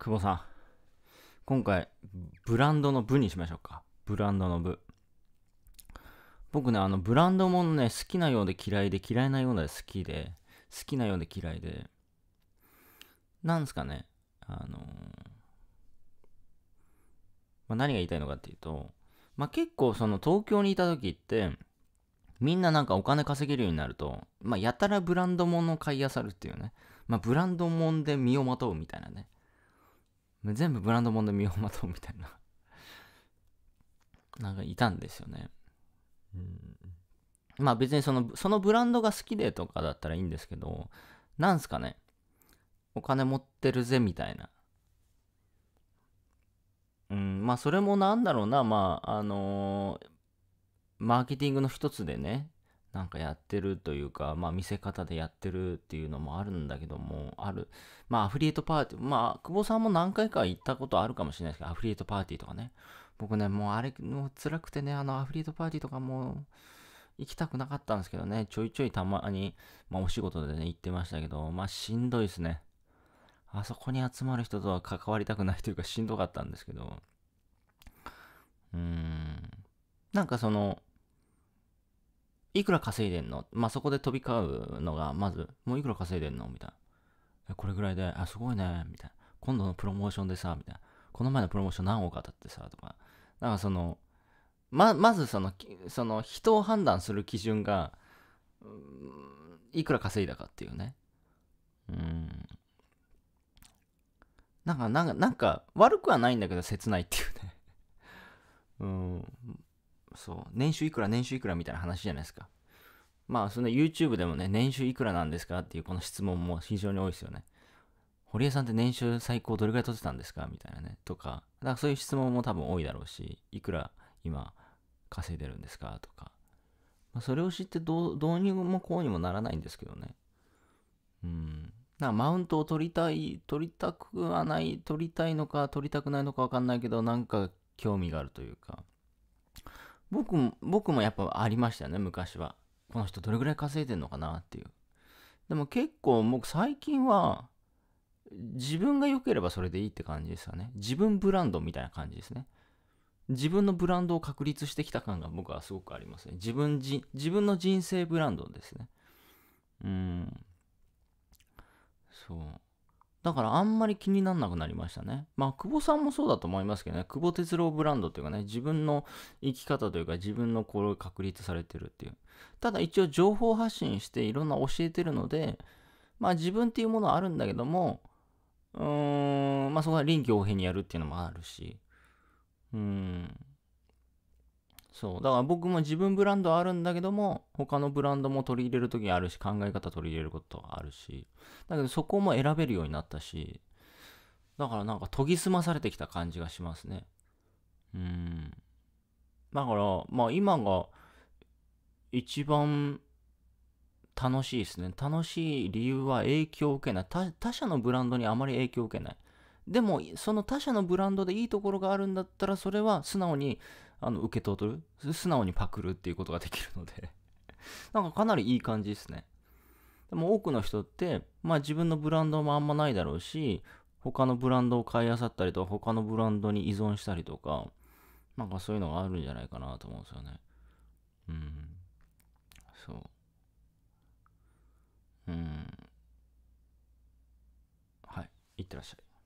久保さん。今回、ブランドの部にしましょうか。ブランドの部。僕ね、あの、ブランドもね、好きなようで嫌いで、嫌いなようで好きで、好きなようで嫌いで、なんですかね、あのー、まあ、何が言いたいのかっていうと、まあ、結構その東京にいた時って、みんななんかお金稼げるようになると、まあ、やたらブランド物を買い漁るっていうね、まあ、ブランド物で身をまとうみたいなね、全部ブランド物で身をまとうみたいな なんかいたんですよね。うん、まあ別にその、そのブランドが好きでとかだったらいいんですけど、なんすかね。お金持ってるぜみたいな。うん、まあそれもなんだろうな、まああのー、マーケティングの一つでね、なんかやってるというか、まあ見せ方でやってるっていうのもあるんだけども、ある、まあアフリエイトパーティー、まあ久保さんも何回か行ったことあるかもしれないですけど、アフリエイトパーティーとかね。僕ね、もうあれ、もう辛くてね、あのアフリエイトパーティーとかも行きたくなかったんですけどね、ちょいちょいたまに、まあお仕事でね、行ってましたけど、まあしんどいですね。あそこに集まる人とは関わりたくないというかしんどかったんですけど、うーん。なんかその、いくら稼いでんのまあ、そこで飛び交うのが、まず、もういくら稼いでんのみたいな。これぐらいで、あ、すごいね、みたいな。今度のプロモーションでさ、みたいな。この前のプロモーション何億当たってさ、とか。なんかその、ま、まずその、その人を判断する基準が、いくら稼いだかっていうね。うん。なんか、なんか、なんか、悪くはないんだけど、切ないっていうね うん。そう、年収いくら、年収いくらみたいな話じゃないですか。まあ、その YouTube でもね、年収いくらなんですかっていうこの質問も非常に多いですよね。堀江さんって年収最高どれぐらい取ってたんですかみたいなね。とか、だからそういう質問も多分多いだろうし、いくら今稼いでるんですかとか。まあ、それを知ってどうどうにもこうにもならないんですけどね。うん。なマウントを取りたい、取りたくはない、取りたいのか取りたくないのかわかんないけど、なんか興味があるというか。僕も、僕もやっぱありましたよね、昔は。この人どれぐらい稼いでんのかなっていう。でも結構僕最近は、自分が良ければそれでいいって感じですよね。自分ブランドみたいな感じですね。自分のブランドを確立してきた感が僕はすごくありますね。自分じ、自分の人生ブランドですね。うん。そう。だからあんまり気になんなくなりましたね。まあ、久保さんもそうだと思いますけどね、久保哲郎ブランドというかね、自分の生き方というか、自分のこれを確立されてるっていう。ただ一応情報発信していろんな教えてるので、まあ自分っていうものはあるんだけども、うーん、まあそこは臨機応変にやるっていうのもあるし、うーん、そうだから僕も自分ブランドあるんだけども他のブランドも取り入れる時あるし考え方取り入れることあるしだけどそこも選べるようになったしだからなんか研ぎ澄まされてきた感じがしますねうんだからまあ今が一番楽しいですね楽しい理由は影響を受けない他社のブランドにあまり影響を受けないでもその他社のブランドでいいところがあるんだったらそれは素直にあの受け取る素直にパクるっていうことができるので なんかかなりいい感じですねでも多くの人ってまあ自分のブランドもあんまないだろうし他のブランドを買いあさったりとか他のブランドに依存したりとかなんかそういうのがあるんじゃないかなと思うんですよねうんそううんはいいってらっしゃい